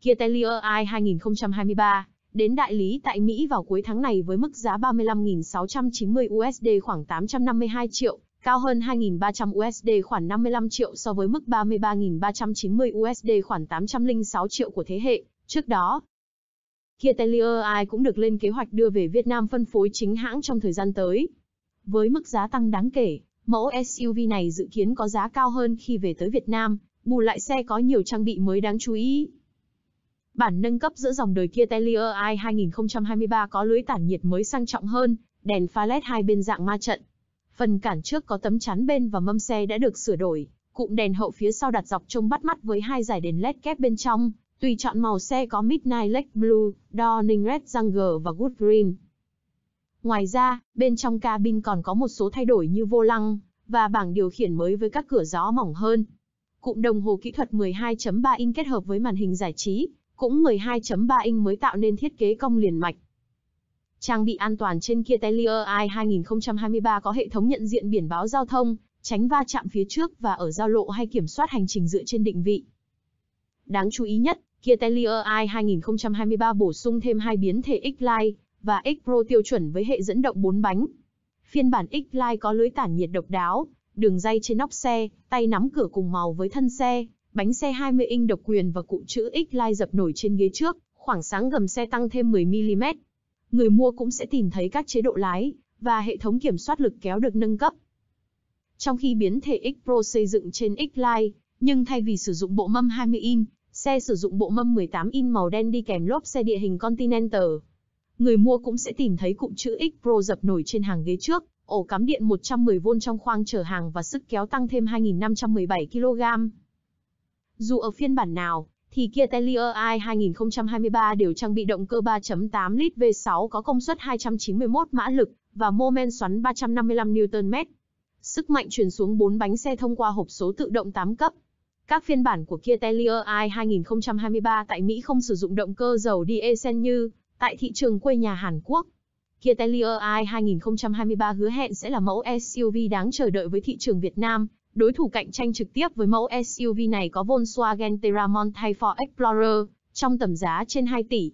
Kia Telier i 2023 đến đại lý tại Mỹ vào cuối tháng này với mức giá 35.690 USD khoảng 852 triệu, cao hơn 2.300 USD khoảng 55 triệu so với mức 33.390 USD khoảng 806 triệu của thế hệ trước đó. Kia Telier cũng được lên kế hoạch đưa về Việt Nam phân phối chính hãng trong thời gian tới. Với mức giá tăng đáng kể, mẫu SUV này dự kiến có giá cao hơn khi về tới Việt Nam, bù lại xe có nhiều trang bị mới đáng chú ý. Bản nâng cấp giữa dòng đời Kia Telier i 2023 có lưới tản nhiệt mới sang trọng hơn, đèn pha LED hai bên dạng ma trận. Phần cản trước có tấm chắn bên và mâm xe đã được sửa đổi, cụm đèn hậu phía sau đặt dọc trông bắt mắt với hai dải đèn LED kép bên trong, tùy chọn màu xe có Midnight Lake Blue, Dawning Red Jungle và Good Green. Ngoài ra, bên trong cabin còn có một số thay đổi như vô lăng và bảng điều khiển mới với các cửa gió mỏng hơn. Cụm đồng hồ kỹ thuật 12.3 inch kết hợp với màn hình giải trí, cũng 12.3 inch mới tạo nên thiết kế cong liền mạch. Trang bị an toàn trên Kia Telier i 2023 có hệ thống nhận diện biển báo giao thông, tránh va chạm phía trước và ở giao lộ hay kiểm soát hành trình dựa trên định vị. Đáng chú ý nhất, Kia Telier i 2023 bổ sung thêm hai biến thể X-Line và X-Pro tiêu chuẩn với hệ dẫn động 4 bánh. Phiên bản X-Line có lưới tản nhiệt độc đáo, đường dây trên nóc xe, tay nắm cửa cùng màu với thân xe, Bánh xe 20 inch độc quyền và cụm chữ X-Line dập nổi trên ghế trước, khoảng sáng gầm xe tăng thêm 10mm. Người mua cũng sẽ tìm thấy các chế độ lái và hệ thống kiểm soát lực kéo được nâng cấp. Trong khi biến thể X-Pro xây dựng trên X-Line, nhưng thay vì sử dụng bộ mâm 20 in, xe sử dụng bộ mâm 18 in màu đen đi kèm lốp xe địa hình Continental. Người mua cũng sẽ tìm thấy cụm chữ X-Pro dập nổi trên hàng ghế trước, ổ cắm điện 110V trong khoang chở hàng và sức kéo tăng thêm 2517 kg. Dù ở phiên bản nào, thì Kia Tellure i 2023 đều trang bị động cơ 3.8 lít V6 có công suất 291 mã lực và mô men xoắn 355 Nm. Sức mạnh truyền xuống 4 bánh xe thông qua hộp số tự động 8 cấp. Các phiên bản của Kia Tellure i 2023 tại Mỹ không sử dụng động cơ dầu diesel như tại thị trường quê nhà Hàn Quốc. Kia Tellure i 2023 hứa hẹn sẽ là mẫu SUV đáng chờ đợi với thị trường Việt Nam Đối thủ cạnh tranh trực tiếp với mẫu SUV này có Volkswagen Terramont thay Ford Explorer, trong tầm giá trên 2 tỷ.